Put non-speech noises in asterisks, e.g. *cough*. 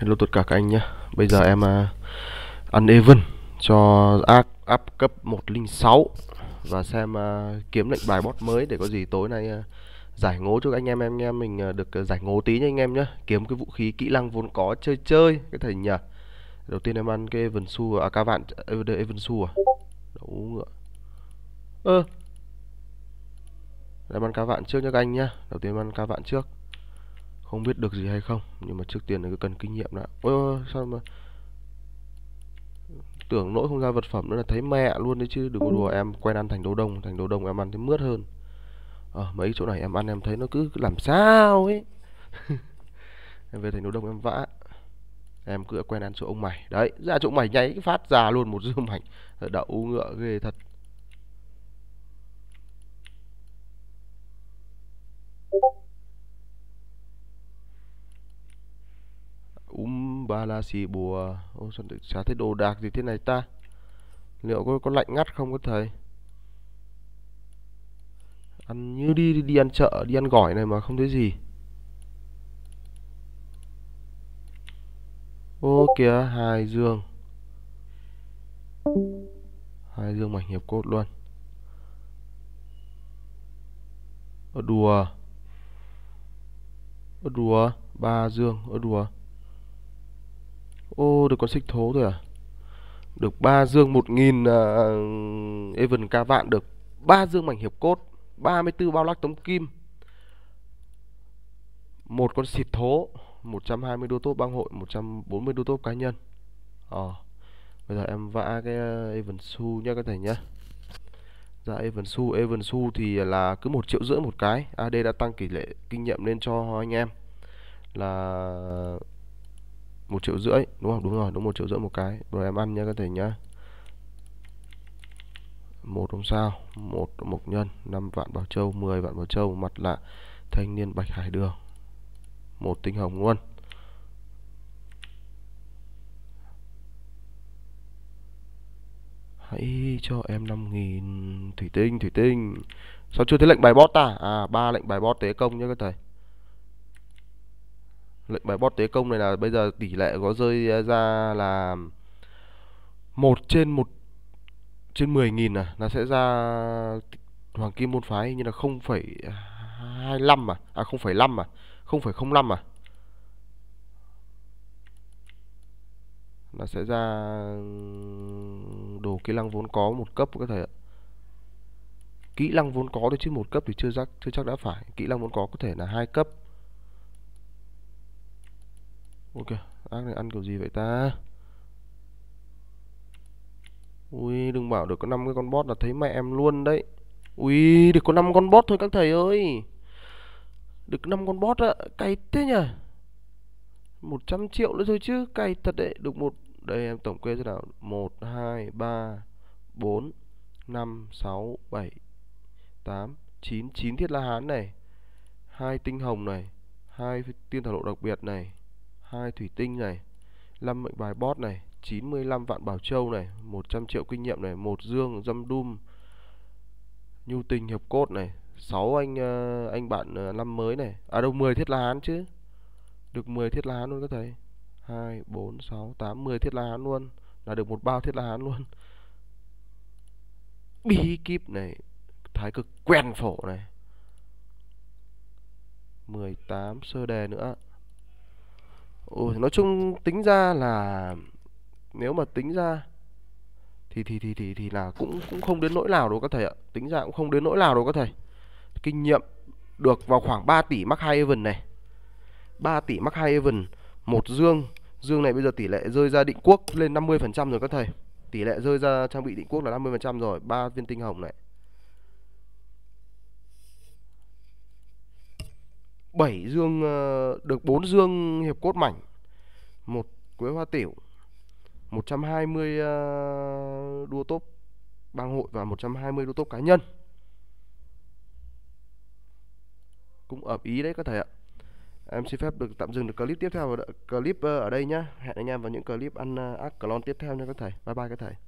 Hello tất cả các anh nhé Bây giờ em uh, ăn even cho ác up cấp 106 Và xem uh, kiếm lệnh bài bot mới để có gì tối nay uh, giải ngố cho các anh em em nghe mình uh, được uh, giải ngố tí nha anh em nhé Kiếm cái vũ khí kỹ năng vốn có chơi chơi cái thầy nhờ. Đầu tiên em ăn cái Evansu à các bạn ờ, Evansu à Đấu ngựa Ơ à. Em ăn cá vạn trước nha các anh nhá Đầu tiên em ăn cá vạn trước không biết được gì hay không nhưng mà trước tiên là cần kinh nghiệm đã ôi, ôi sao mà tưởng nỗi không ra vật phẩm nữa là thấy mẹ luôn đấy chứ đừng có đùa em quen ăn thành đồ đông thành đồ đông em ăn thấy mướt hơn ở ờ, à, mấy chỗ này em ăn em thấy nó cứ làm sao ấy *laughs* em về thành đồ đông em vã em cứ quen ăn chỗ ông mày đấy ra chỗ mày nháy phát ra luôn một dưa *laughs* mảnh đậu ngựa ghê thật ba la xì bùa ô sao chả thấy đồ đạc gì thế này ta liệu có có lạnh ngắt không có thầy ăn như đi, đi ăn chợ đi ăn gỏi này mà không thấy gì ô kìa hai dương hai dương mảnh hiệp cốt luôn ở đùa ở đùa ba dương ở đùa Ô được con xích thố rồi à Được 3 dương 1000 uh, Even ca vạn được 3 dương mảnh hiệp cốt 34 bao lắc tống kim một con xịt thố 120 đô tốt băng hội 140 đô tốt cá nhân ờ. Bây giờ em vã cái à, Evan Su nhá các thầy nhá Dạ Evan Su Evan Su thì là cứ một triệu rưỡi một cái AD đã tăng kỷ lệ kinh nghiệm lên cho anh em Là một triệu rưỡi đúng không đúng rồi đúng một triệu rưỡi một cái rồi em ăn nhá các thầy nhá một ông sao một mộc nhân 5 vạn bảo châu 10 vạn bảo châu mặt lạ thanh niên bạch hải đường một tinh hồng luôn hãy cho em 5.000 thủy tinh thủy tinh sao chưa thấy lệnh bài bot ta à ba lệnh bài bot tế công nhá các thầy lệnh bài bot tế công này là bây giờ tỷ lệ có rơi ra là một trên một trên 10.000 à nó sẽ ra hoàng kim môn phái như là 0,25 à à 0,5 à 0,05 à nó sẽ ra đồ kỹ năng vốn có một cấp có thể kỹ năng vốn có thôi chứ một cấp thì chưa chắc chưa chắc đã phải kỹ năng vốn có có thể là hai cấp Ok, kìa, ác này ăn kiểu gì vậy ta Ui, đừng bảo được có 5 cái con bot là thấy mẹ em luôn đấy Ui, được có 5 con bot thôi các thầy ơi Được 5 con bot ạ, cay thế nhỉ 100 triệu nữa thôi chứ, cay thật đấy Được một đây em tổng kê thế nào 1, 2, 3, 4, 5, 6, 7, 8, 9 9 thiết la hán này hai tinh hồng này hai tiên thảo lộ đặc biệt này hai thủy tinh này, 5 mệnh bài bot này, 95 vạn bảo châu này, 100 triệu kinh nghiệm này, một dương dâm đum nhu tình hiệp cốt này, 6 anh ờ, anh bạn ờ, năm mới này, à đâu 10 thiết la hán chứ. Được 10 thiết la hán luôn các thầy. 2 4 6 8 10 thiết la hán luôn, là được một bao thiết la hán luôn. Bí kíp này, thái cực quen phổ này. 18 sơ đề nữa Ôi, nói chung tính ra là nếu mà tính ra thì thì thì thì thì là cũng cũng không đến nỗi nào đâu các thầy ạ. Tính ra cũng không đến nỗi nào đâu các thầy. Kinh nghiệm được vào khoảng 3 tỷ mắc hai even này. 3 tỷ mắc hai even, một dương, dương này bây giờ tỷ lệ rơi ra định quốc lên 50% rồi các thầy. Tỷ lệ rơi ra trang bị định quốc là 50% rồi, ba viên tinh hồng này. 7 dương ờ, được 4 dương hiệp cốt mảnh một quế hoa tiểu 120 ờ, đua top bang hội và 120 đua top cá nhân cũng ập ý đấy các thầy ạ em xin phép được tạm dừng được clip tiếp theo clip ờ, ở đây nhá hẹn anh em vào những clip ăn ác clone tiếp theo nha các thầy bye bye các thầy